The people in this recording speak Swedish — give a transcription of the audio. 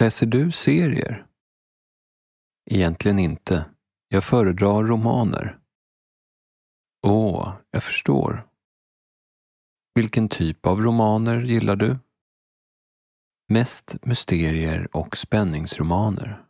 Läser du serier? Egentligen inte. Jag föredrar romaner. Åh, jag förstår. Vilken typ av romaner gillar du? Mest mysterier och spänningsromaner.